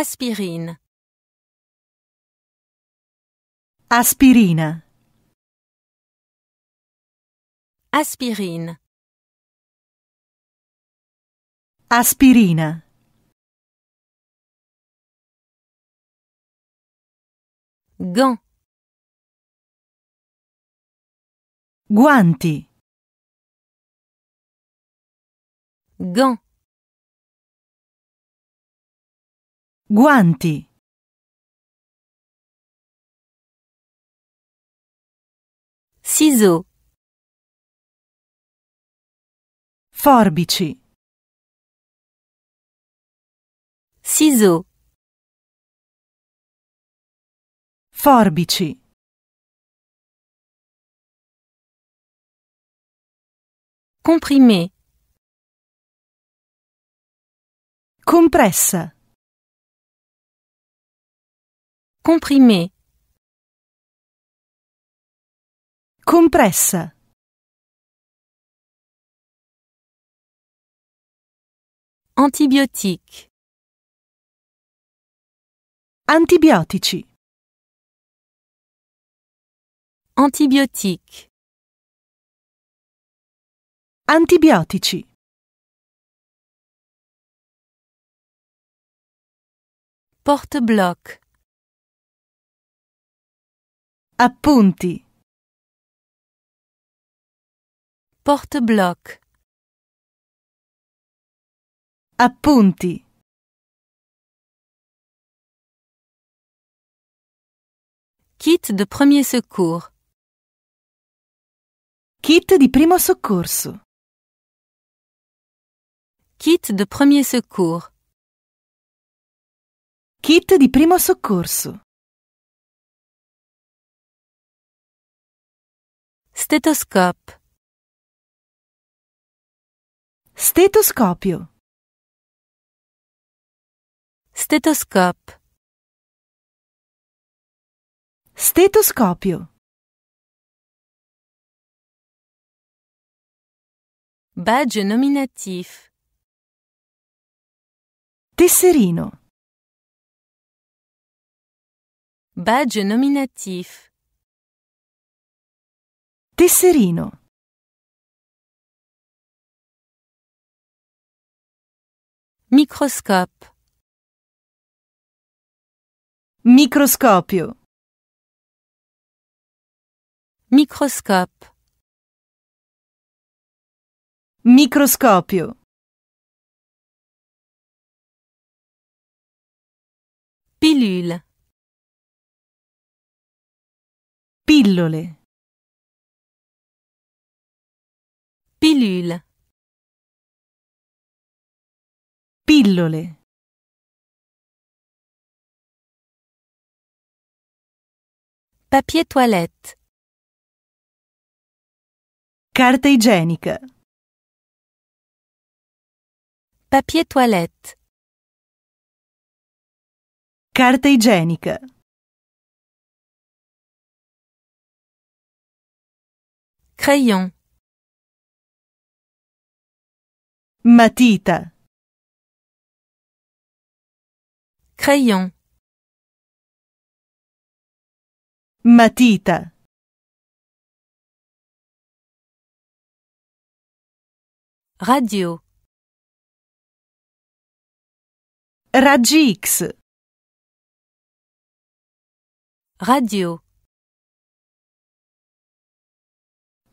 Aspirine. Aspirina. Aspirine. Aspirina. Gant. Guanti. Gant. Guanti. Ciseaux. Forbici. Ciseaux. Forbici. Comprimé. Compressa. Comprimé. Compressa. Antibiotique. Antibiotici. Antibiotique. Antibiotici. Porte-bloc. Appunti. Porte-bloc. Appunti. Kit de premier secours. Kit di primo soccorso. Kit de premier secours. Kit di primo soccorso. Stetoscop. Stetoscopio. Stetoscop. Stetoscopio. Badge nominatif. Tesserino. Badge nominatif. Tesserino Microscope Microscopio Microscope Microscopio Pilule Pillole Pilule. Pillole. Papier toilette. Carta igienica. Papier toilette. Carta igienica. Crayon. matita crayon matita radio Rajix radio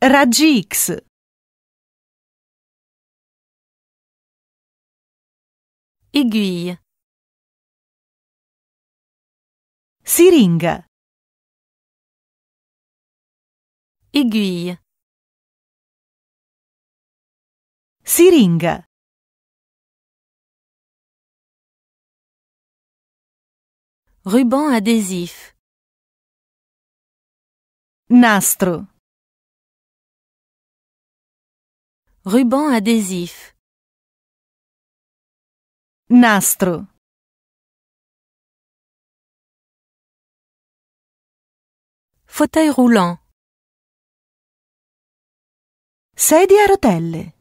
Rajix aiguille siringa aiguille Syringue. ruban adhésif nastro ruban adhésif Nastro Fauteuil roulant Sedia a rotelle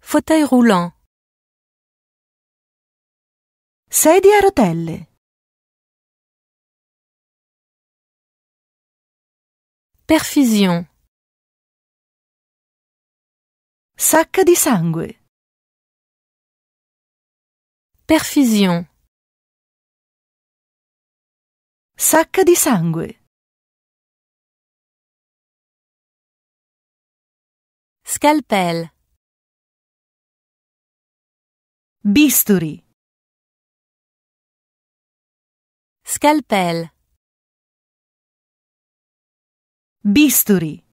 Fauteuil roulant Sedia a rotelle Perfusion Sacca di sangue Perfusion. Sacca di sangue. Scalpel. Bisturi. Scalpel. Bisturi.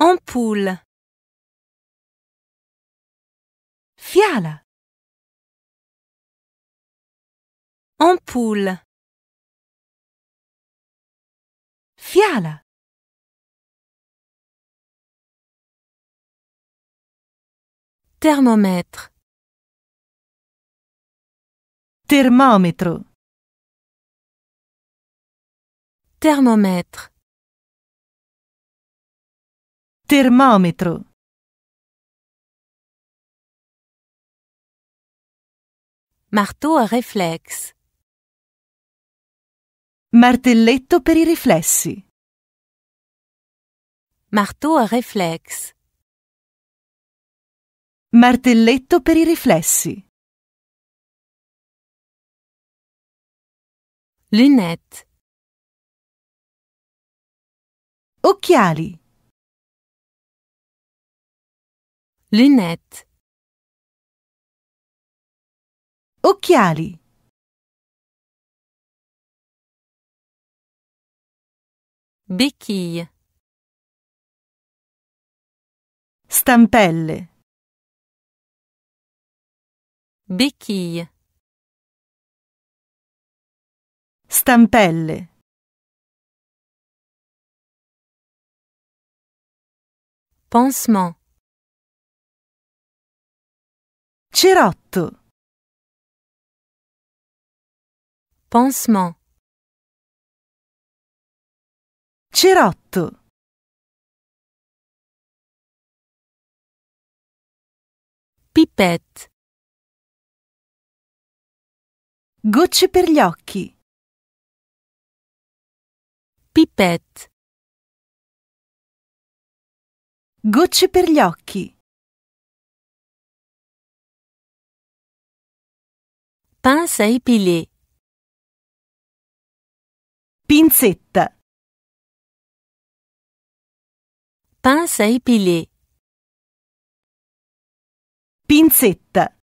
Ampoule. Fiala. Ampoule. Fiala. Thermomètre. Thermomètre. Thermomètre. Thermomètre. Marteau a reflex. Martelletto per i riflessi. Marteau a reflex. Martelletto per i riflessi. Lunette. Occhiali. Lunette. Occhiali. Béquille. Stampelle. Béquille. Stampelle. Pansement. Cerotto. Pansement. Cerotto. Pipette. Gocce per gli occhi. Pipette. Gocce per gli occhi. Pince à épiler pinzetta. Pince à épiler. Pinzette.